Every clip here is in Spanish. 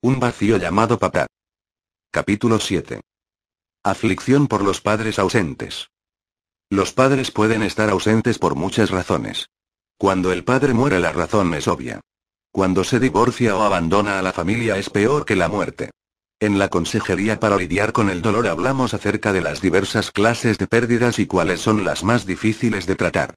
Un vacío llamado papá. Capítulo 7. Aflicción por los padres ausentes. Los padres pueden estar ausentes por muchas razones. Cuando el padre muere la razón es obvia. Cuando se divorcia o abandona a la familia es peor que la muerte. En la Consejería para lidiar con el dolor hablamos acerca de las diversas clases de pérdidas y cuáles son las más difíciles de tratar.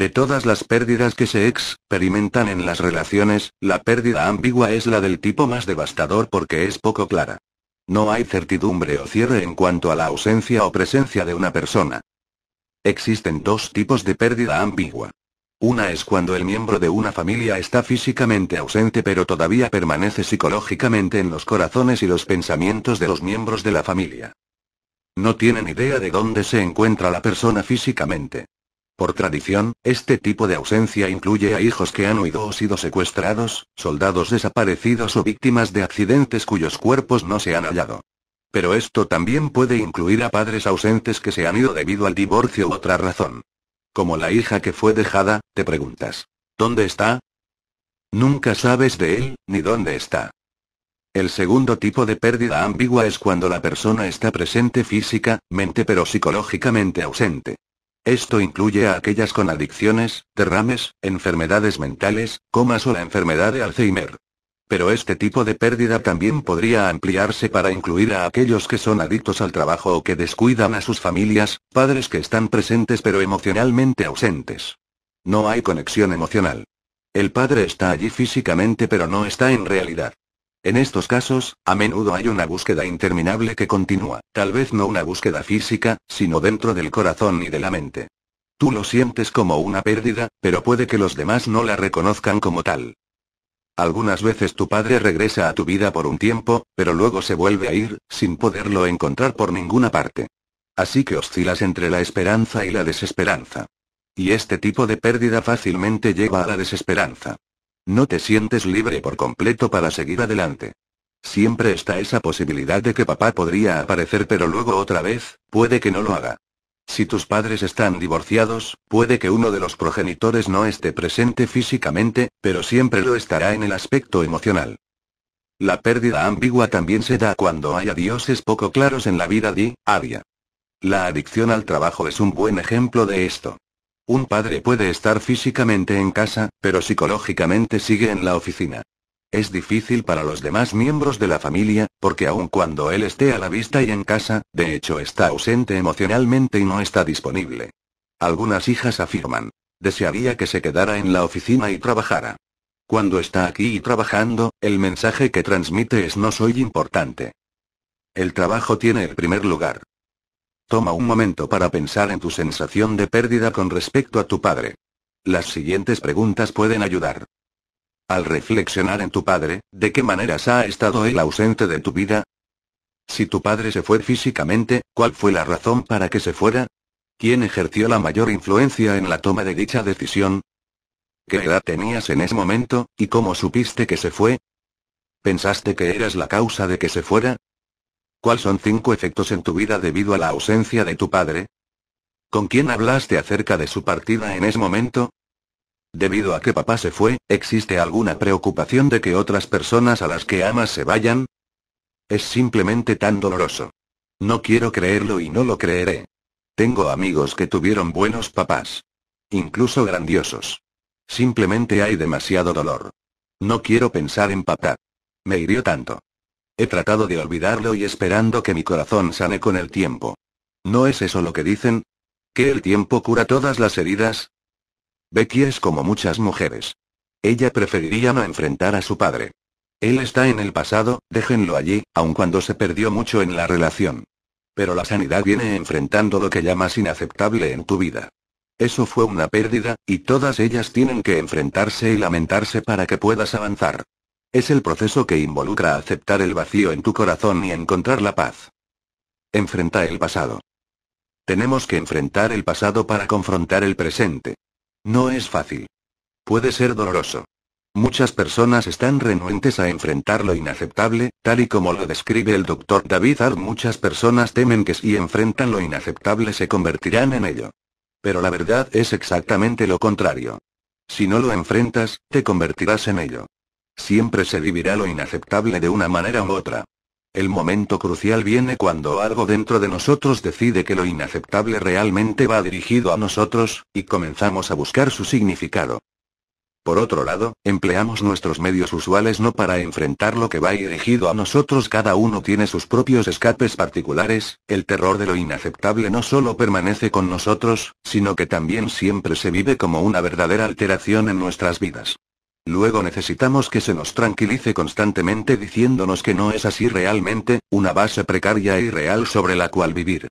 De todas las pérdidas que se experimentan en las relaciones, la pérdida ambigua es la del tipo más devastador porque es poco clara. No hay certidumbre o cierre en cuanto a la ausencia o presencia de una persona. Existen dos tipos de pérdida ambigua. Una es cuando el miembro de una familia está físicamente ausente pero todavía permanece psicológicamente en los corazones y los pensamientos de los miembros de la familia. No tienen idea de dónde se encuentra la persona físicamente. Por tradición, este tipo de ausencia incluye a hijos que han huido o sido secuestrados, soldados desaparecidos o víctimas de accidentes cuyos cuerpos no se han hallado. Pero esto también puede incluir a padres ausentes que se han ido debido al divorcio u otra razón. Como la hija que fue dejada, te preguntas, ¿dónde está? Nunca sabes de él, ni dónde está. El segundo tipo de pérdida ambigua es cuando la persona está presente física, mente pero psicológicamente ausente. Esto incluye a aquellas con adicciones, derrames, enfermedades mentales, comas o la enfermedad de Alzheimer. Pero este tipo de pérdida también podría ampliarse para incluir a aquellos que son adictos al trabajo o que descuidan a sus familias, padres que están presentes pero emocionalmente ausentes. No hay conexión emocional. El padre está allí físicamente pero no está en realidad. En estos casos, a menudo hay una búsqueda interminable que continúa, tal vez no una búsqueda física, sino dentro del corazón y de la mente. Tú lo sientes como una pérdida, pero puede que los demás no la reconozcan como tal. Algunas veces tu padre regresa a tu vida por un tiempo, pero luego se vuelve a ir, sin poderlo encontrar por ninguna parte. Así que oscilas entre la esperanza y la desesperanza. Y este tipo de pérdida fácilmente lleva a la desesperanza. No te sientes libre por completo para seguir adelante. Siempre está esa posibilidad de que papá podría aparecer pero luego otra vez, puede que no lo haga. Si tus padres están divorciados, puede que uno de los progenitores no esté presente físicamente, pero siempre lo estará en el aspecto emocional. La pérdida ambigua también se da cuando hay adioses poco claros en la vida di, Avia. La adicción al trabajo es un buen ejemplo de esto. Un padre puede estar físicamente en casa, pero psicológicamente sigue en la oficina. Es difícil para los demás miembros de la familia, porque aun cuando él esté a la vista y en casa, de hecho está ausente emocionalmente y no está disponible. Algunas hijas afirman. Desearía que se quedara en la oficina y trabajara. Cuando está aquí y trabajando, el mensaje que transmite es no soy importante. El trabajo tiene el primer lugar. Toma un momento para pensar en tu sensación de pérdida con respecto a tu padre. Las siguientes preguntas pueden ayudar. Al reflexionar en tu padre, ¿de qué maneras ha estado él ausente de tu vida? Si tu padre se fue físicamente, ¿cuál fue la razón para que se fuera? ¿Quién ejerció la mayor influencia en la toma de dicha decisión? ¿Qué edad tenías en ese momento, y cómo supiste que se fue? ¿Pensaste que eras la causa de que se fuera? ¿Cuáles son cinco efectos en tu vida debido a la ausencia de tu padre? ¿Con quién hablaste acerca de su partida en ese momento? Debido a que papá se fue, ¿existe alguna preocupación de que otras personas a las que amas se vayan? Es simplemente tan doloroso. No quiero creerlo y no lo creeré. Tengo amigos que tuvieron buenos papás. Incluso grandiosos. Simplemente hay demasiado dolor. No quiero pensar en papá. Me hirió tanto. He tratado de olvidarlo y esperando que mi corazón sane con el tiempo. ¿No es eso lo que dicen? ¿Que el tiempo cura todas las heridas? Becky es como muchas mujeres. Ella preferiría no enfrentar a su padre. Él está en el pasado, déjenlo allí, aun cuando se perdió mucho en la relación. Pero la sanidad viene enfrentando lo que llamas inaceptable en tu vida. Eso fue una pérdida, y todas ellas tienen que enfrentarse y lamentarse para que puedas avanzar. Es el proceso que involucra aceptar el vacío en tu corazón y encontrar la paz. Enfrenta el pasado. Tenemos que enfrentar el pasado para confrontar el presente. No es fácil. Puede ser doloroso. Muchas personas están renuentes a enfrentar lo inaceptable, tal y como lo describe el doctor David Ard. Muchas personas temen que si enfrentan lo inaceptable se convertirán en ello. Pero la verdad es exactamente lo contrario. Si no lo enfrentas, te convertirás en ello. Siempre se vivirá lo inaceptable de una manera u otra. El momento crucial viene cuando algo dentro de nosotros decide que lo inaceptable realmente va dirigido a nosotros, y comenzamos a buscar su significado. Por otro lado, empleamos nuestros medios usuales no para enfrentar lo que va dirigido a nosotros, cada uno tiene sus propios escapes particulares, el terror de lo inaceptable no solo permanece con nosotros, sino que también siempre se vive como una verdadera alteración en nuestras vidas. Luego necesitamos que se nos tranquilice constantemente diciéndonos que no es así realmente, una base precaria y real sobre la cual vivir.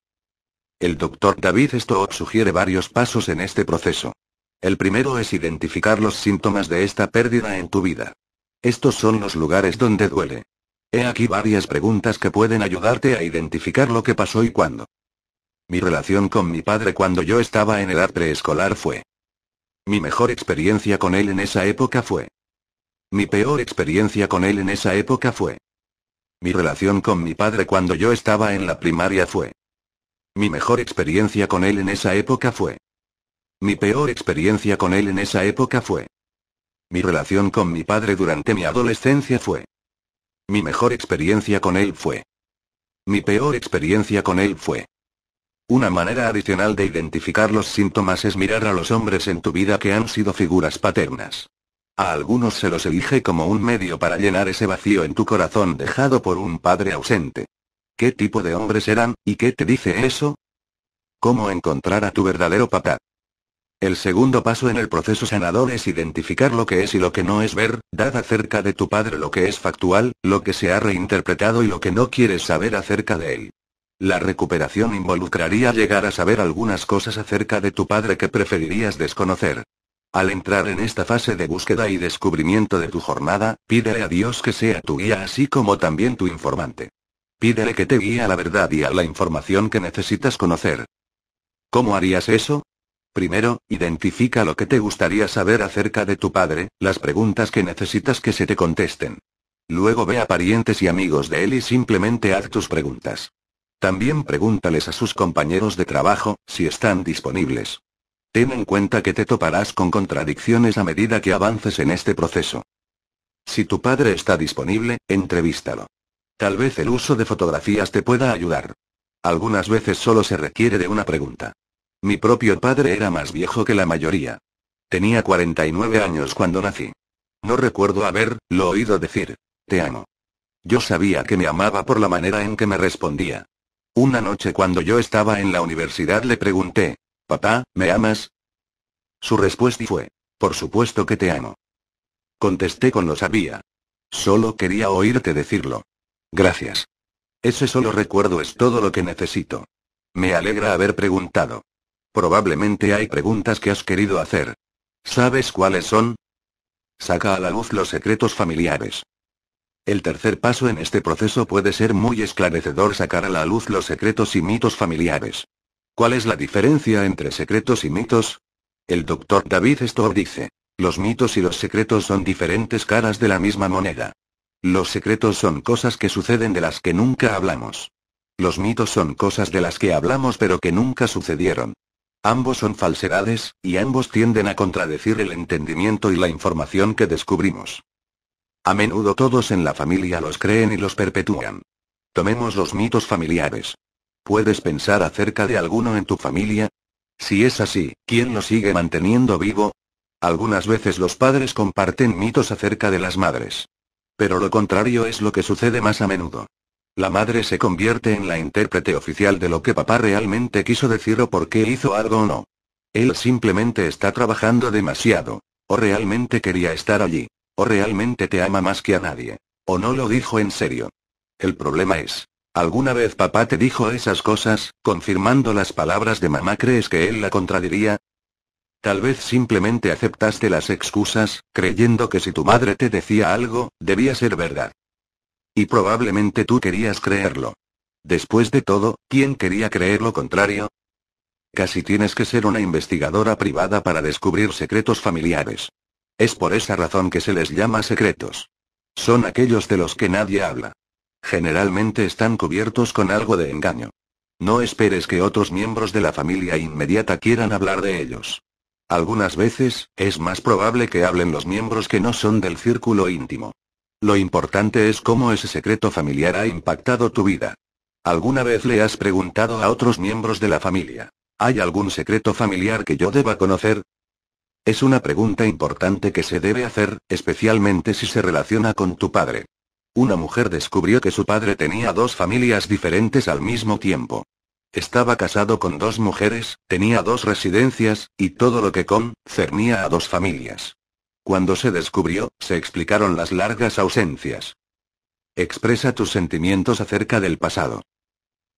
El doctor David Stott sugiere varios pasos en este proceso. El primero es identificar los síntomas de esta pérdida en tu vida. Estos son los lugares donde duele. He aquí varias preguntas que pueden ayudarte a identificar lo que pasó y cuándo. Mi relación con mi padre cuando yo estaba en edad preescolar fue mi mejor experiencia con él en esa época fue. Mi peor experiencia con él en esa época fue. Mi relación con mi padre cuando yo estaba en la primaria fue. Mi mejor experiencia con él en esa época fue. Mi peor experiencia con él en esa época fue. Mi relación con mi padre durante mi adolescencia fue. Mi mejor experiencia con él fue. Mi peor experiencia con él fue. Una manera adicional de identificar los síntomas es mirar a los hombres en tu vida que han sido figuras paternas. A algunos se los elige como un medio para llenar ese vacío en tu corazón dejado por un padre ausente. ¿Qué tipo de hombres eran, y qué te dice eso? ¿Cómo encontrar a tu verdadero papá? El segundo paso en el proceso sanador es identificar lo que es y lo que no es ver, dar acerca de tu padre lo que es factual, lo que se ha reinterpretado y lo que no quieres saber acerca de él. La recuperación involucraría llegar a saber algunas cosas acerca de tu padre que preferirías desconocer. Al entrar en esta fase de búsqueda y descubrimiento de tu jornada, pídele a Dios que sea tu guía así como también tu informante. Pídele que te guíe a la verdad y a la información que necesitas conocer. ¿Cómo harías eso? Primero, identifica lo que te gustaría saber acerca de tu padre, las preguntas que necesitas que se te contesten. Luego ve a parientes y amigos de él y simplemente haz tus preguntas. También pregúntales a sus compañeros de trabajo, si están disponibles. Ten en cuenta que te toparás con contradicciones a medida que avances en este proceso. Si tu padre está disponible, entrevístalo. Tal vez el uso de fotografías te pueda ayudar. Algunas veces solo se requiere de una pregunta. Mi propio padre era más viejo que la mayoría. Tenía 49 años cuando nací. No recuerdo haberlo oído decir, te amo. Yo sabía que me amaba por la manera en que me respondía. Una noche cuando yo estaba en la universidad le pregunté, Papá, ¿me amas? Su respuesta fue, Por supuesto que te amo. Contesté con lo sabía. Solo quería oírte decirlo. Gracias. Ese solo recuerdo es todo lo que necesito. Me alegra haber preguntado. Probablemente hay preguntas que has querido hacer. ¿Sabes cuáles son? Saca a la luz los secretos familiares. El tercer paso en este proceso puede ser muy esclarecedor sacar a la luz los secretos y mitos familiares. ¿Cuál es la diferencia entre secretos y mitos? El doctor David Storr dice, los mitos y los secretos son diferentes caras de la misma moneda. Los secretos son cosas que suceden de las que nunca hablamos. Los mitos son cosas de las que hablamos pero que nunca sucedieron. Ambos son falsedades, y ambos tienden a contradecir el entendimiento y la información que descubrimos. A menudo todos en la familia los creen y los perpetúan. Tomemos los mitos familiares. ¿Puedes pensar acerca de alguno en tu familia? Si es así, ¿quién lo sigue manteniendo vivo? Algunas veces los padres comparten mitos acerca de las madres. Pero lo contrario es lo que sucede más a menudo. La madre se convierte en la intérprete oficial de lo que papá realmente quiso decir o por qué hizo algo o no. Él simplemente está trabajando demasiado. O realmente quería estar allí. O realmente te ama más que a nadie. O no lo dijo en serio. El problema es, ¿alguna vez papá te dijo esas cosas, confirmando las palabras de mamá? ¿Crees que él la contradiría? Tal vez simplemente aceptaste las excusas, creyendo que si tu madre te decía algo, debía ser verdad. Y probablemente tú querías creerlo. Después de todo, ¿quién quería creer lo contrario? Casi tienes que ser una investigadora privada para descubrir secretos familiares. Es por esa razón que se les llama secretos. Son aquellos de los que nadie habla. Generalmente están cubiertos con algo de engaño. No esperes que otros miembros de la familia inmediata quieran hablar de ellos. Algunas veces, es más probable que hablen los miembros que no son del círculo íntimo. Lo importante es cómo ese secreto familiar ha impactado tu vida. ¿Alguna vez le has preguntado a otros miembros de la familia? ¿Hay algún secreto familiar que yo deba conocer? Es una pregunta importante que se debe hacer, especialmente si se relaciona con tu padre. Una mujer descubrió que su padre tenía dos familias diferentes al mismo tiempo. Estaba casado con dos mujeres, tenía dos residencias, y todo lo que con, cernía a dos familias. Cuando se descubrió, se explicaron las largas ausencias. Expresa tus sentimientos acerca del pasado.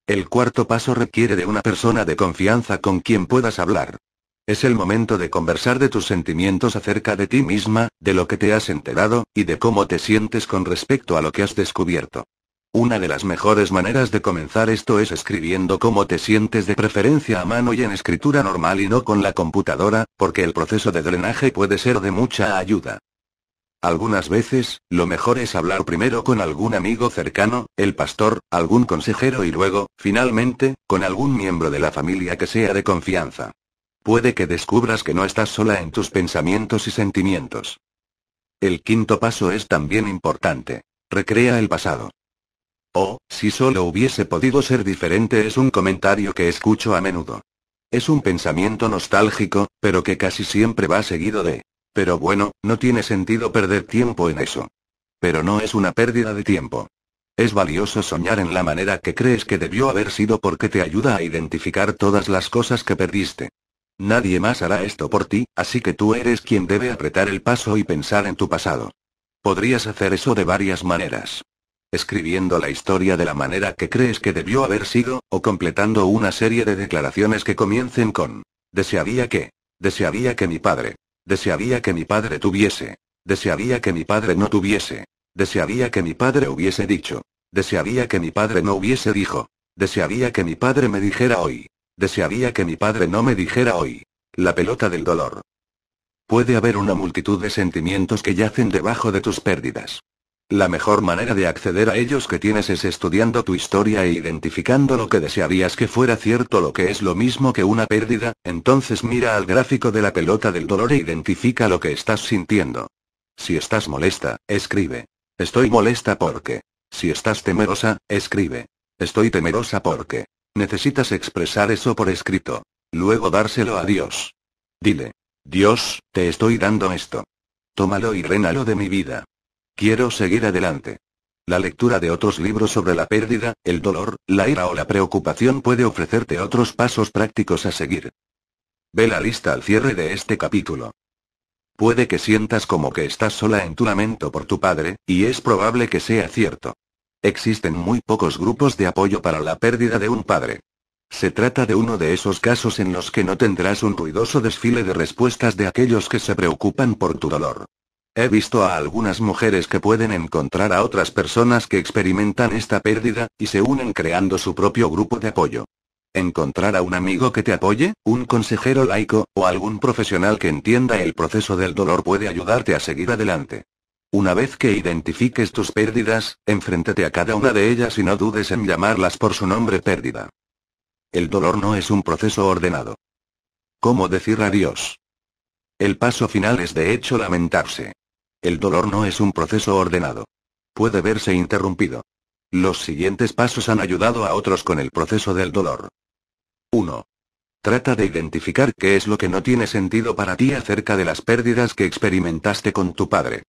El cuarto paso requiere de una persona de confianza con quien puedas hablar. Es el momento de conversar de tus sentimientos acerca de ti misma, de lo que te has enterado, y de cómo te sientes con respecto a lo que has descubierto. Una de las mejores maneras de comenzar esto es escribiendo cómo te sientes de preferencia a mano y en escritura normal y no con la computadora, porque el proceso de drenaje puede ser de mucha ayuda. Algunas veces, lo mejor es hablar primero con algún amigo cercano, el pastor, algún consejero y luego, finalmente, con algún miembro de la familia que sea de confianza. Puede que descubras que no estás sola en tus pensamientos y sentimientos. El quinto paso es también importante. Recrea el pasado. Oh, si solo hubiese podido ser diferente es un comentario que escucho a menudo. Es un pensamiento nostálgico, pero que casi siempre va seguido de. Pero bueno, no tiene sentido perder tiempo en eso. Pero no es una pérdida de tiempo. Es valioso soñar en la manera que crees que debió haber sido porque te ayuda a identificar todas las cosas que perdiste. Nadie más hará esto por ti, así que tú eres quien debe apretar el paso y pensar en tu pasado. Podrías hacer eso de varias maneras. Escribiendo la historia de la manera que crees que debió haber sido, o completando una serie de declaraciones que comiencen con, desearía que, desearía que mi padre, desearía que mi padre tuviese, desearía que mi padre no tuviese, desearía que mi padre hubiese dicho, desearía que mi padre no hubiese dicho, desearía que mi padre me dijera hoy, Desearía que mi padre no me dijera hoy. La pelota del dolor. Puede haber una multitud de sentimientos que yacen debajo de tus pérdidas. La mejor manera de acceder a ellos que tienes es estudiando tu historia e identificando lo que desearías que fuera cierto, lo que es lo mismo que una pérdida, entonces mira al gráfico de la pelota del dolor e identifica lo que estás sintiendo. Si estás molesta, escribe. Estoy molesta porque. Si estás temerosa, escribe. Estoy temerosa porque. Necesitas expresar eso por escrito. Luego dárselo a Dios. Dile. Dios, te estoy dando esto. Tómalo y rénalo de mi vida. Quiero seguir adelante. La lectura de otros libros sobre la pérdida, el dolor, la ira o la preocupación puede ofrecerte otros pasos prácticos a seguir. Ve la lista al cierre de este capítulo. Puede que sientas como que estás sola en tu lamento por tu padre, y es probable que sea cierto. Existen muy pocos grupos de apoyo para la pérdida de un padre. Se trata de uno de esos casos en los que no tendrás un ruidoso desfile de respuestas de aquellos que se preocupan por tu dolor. He visto a algunas mujeres que pueden encontrar a otras personas que experimentan esta pérdida, y se unen creando su propio grupo de apoyo. Encontrar a un amigo que te apoye, un consejero laico, o algún profesional que entienda el proceso del dolor puede ayudarte a seguir adelante. Una vez que identifiques tus pérdidas, enfréntate a cada una de ellas y no dudes en llamarlas por su nombre pérdida. El dolor no es un proceso ordenado. ¿Cómo decir adiós? El paso final es de hecho lamentarse. El dolor no es un proceso ordenado. Puede verse interrumpido. Los siguientes pasos han ayudado a otros con el proceso del dolor. 1. Trata de identificar qué es lo que no tiene sentido para ti acerca de las pérdidas que experimentaste con tu padre.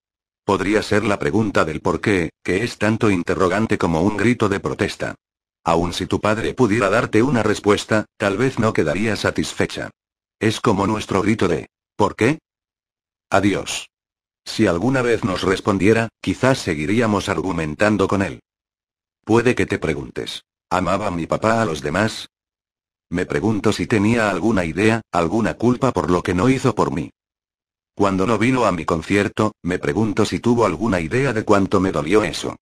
Podría ser la pregunta del por qué, que es tanto interrogante como un grito de protesta. Aun si tu padre pudiera darte una respuesta, tal vez no quedaría satisfecha. Es como nuestro grito de ¿por qué? Adiós. Si alguna vez nos respondiera, quizás seguiríamos argumentando con él. Puede que te preguntes, ¿amaba mi papá a los demás? Me pregunto si tenía alguna idea, alguna culpa por lo que no hizo por mí. Cuando no vino a mi concierto, me pregunto si tuvo alguna idea de cuánto me dolió eso.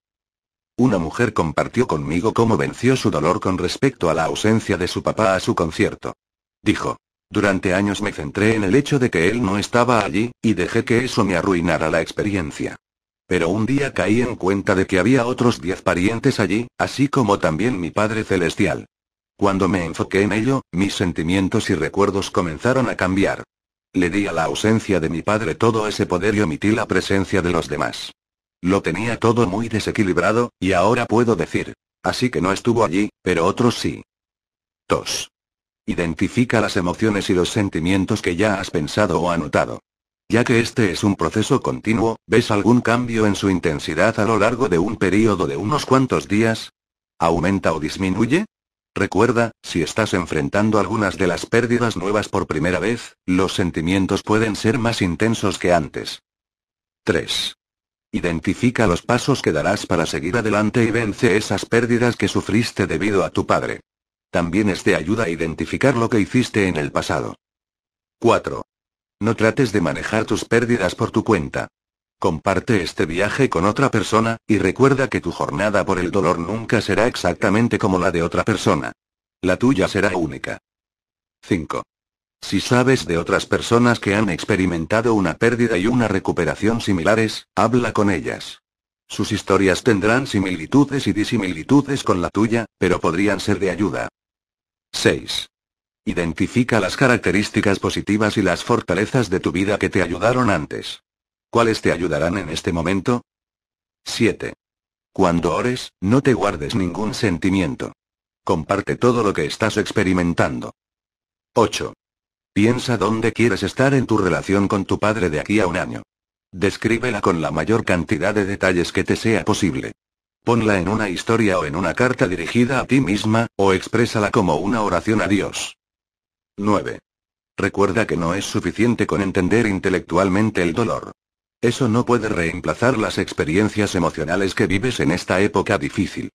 Una mujer compartió conmigo cómo venció su dolor con respecto a la ausencia de su papá a su concierto. Dijo. Durante años me centré en el hecho de que él no estaba allí, y dejé que eso me arruinara la experiencia. Pero un día caí en cuenta de que había otros diez parientes allí, así como también mi Padre Celestial. Cuando me enfoqué en ello, mis sentimientos y recuerdos comenzaron a cambiar. Le di a la ausencia de mi padre todo ese poder y omití la presencia de los demás. Lo tenía todo muy desequilibrado, y ahora puedo decir. Así que no estuvo allí, pero otros sí. 2. Identifica las emociones y los sentimientos que ya has pensado o anotado. Ya que este es un proceso continuo, ¿ves algún cambio en su intensidad a lo largo de un periodo de unos cuantos días? ¿Aumenta o disminuye? Recuerda, si estás enfrentando algunas de las pérdidas nuevas por primera vez, los sentimientos pueden ser más intensos que antes. 3. Identifica los pasos que darás para seguir adelante y vence esas pérdidas que sufriste debido a tu padre. También es ayuda a identificar lo que hiciste en el pasado. 4. No trates de manejar tus pérdidas por tu cuenta. Comparte este viaje con otra persona, y recuerda que tu jornada por el dolor nunca será exactamente como la de otra persona. La tuya será única. 5. Si sabes de otras personas que han experimentado una pérdida y una recuperación similares, habla con ellas. Sus historias tendrán similitudes y disimilitudes con la tuya, pero podrían ser de ayuda. 6. Identifica las características positivas y las fortalezas de tu vida que te ayudaron antes. ¿Cuáles te ayudarán en este momento? 7. Cuando ores, no te guardes ningún sentimiento. Comparte todo lo que estás experimentando. 8. Piensa dónde quieres estar en tu relación con tu padre de aquí a un año. Descríbela con la mayor cantidad de detalles que te sea posible. Ponla en una historia o en una carta dirigida a ti misma, o exprésala como una oración a Dios. 9. Recuerda que no es suficiente con entender intelectualmente el dolor. Eso no puede reemplazar las experiencias emocionales que vives en esta época difícil.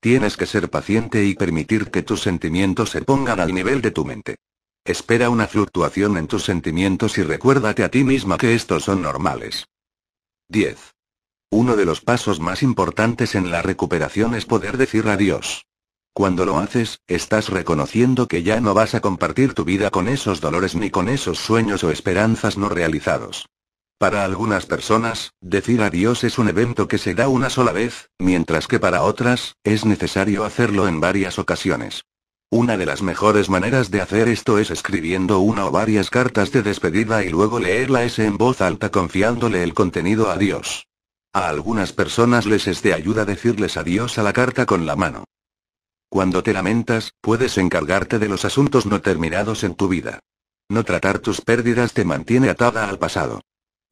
Tienes que ser paciente y permitir que tus sentimientos se pongan al nivel de tu mente. Espera una fluctuación en tus sentimientos y recuérdate a ti misma que estos son normales. 10. Uno de los pasos más importantes en la recuperación es poder decir adiós. Cuando lo haces, estás reconociendo que ya no vas a compartir tu vida con esos dolores ni con esos sueños o esperanzas no realizados. Para algunas personas, decir adiós es un evento que se da una sola vez, mientras que para otras, es necesario hacerlo en varias ocasiones. Una de las mejores maneras de hacer esto es escribiendo una o varias cartas de despedida y luego leerla en voz alta confiándole el contenido a Dios. A algunas personas les es de ayuda decirles adiós a la carta con la mano. Cuando te lamentas, puedes encargarte de los asuntos no terminados en tu vida. No tratar tus pérdidas te mantiene atada al pasado.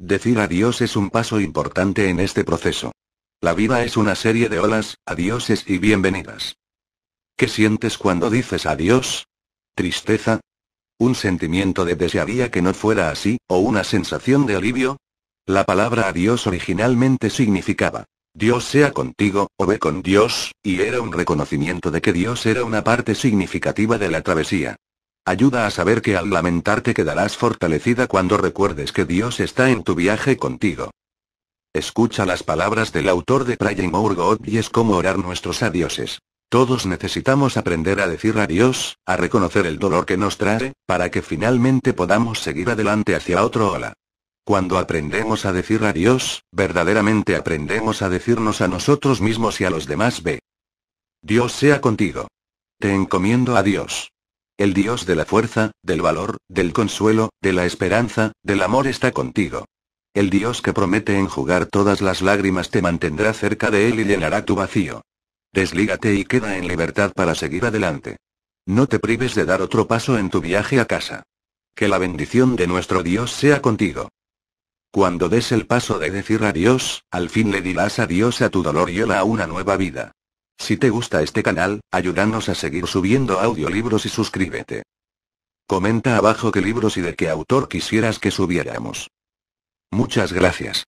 Decir adiós es un paso importante en este proceso. La vida es una serie de olas, adioses y bienvenidas. ¿Qué sientes cuando dices adiós? ¿Tristeza? ¿Un sentimiento de desearía que no fuera así, o una sensación de alivio? La palabra adiós originalmente significaba Dios sea contigo, o ve con Dios, y era un reconocimiento de que Dios era una parte significativa de la travesía. Ayuda a saber que al lamentarte quedarás fortalecida cuando recuerdes que Dios está en tu viaje contigo. Escucha las palabras del autor de Praying God y es como orar nuestros adioses. Todos necesitamos aprender a decir adiós, a reconocer el dolor que nos trae, para que finalmente podamos seguir adelante hacia otro ola. Cuando aprendemos a decir adiós, verdaderamente aprendemos a decirnos a nosotros mismos y a los demás ve. Dios sea contigo. Te encomiendo a Dios. El Dios de la fuerza, del valor, del consuelo, de la esperanza, del amor está contigo. El Dios que promete enjugar todas las lágrimas te mantendrá cerca de él y llenará tu vacío. Deslígate y queda en libertad para seguir adelante. No te prives de dar otro paso en tu viaje a casa. Que la bendición de nuestro Dios sea contigo. Cuando des el paso de decir adiós, al fin le dirás adiós a tu dolor y hola a una nueva vida. Si te gusta este canal, ayúdanos a seguir subiendo audiolibros y suscríbete. Comenta abajo qué libros y de qué autor quisieras que subiéramos. Muchas gracias.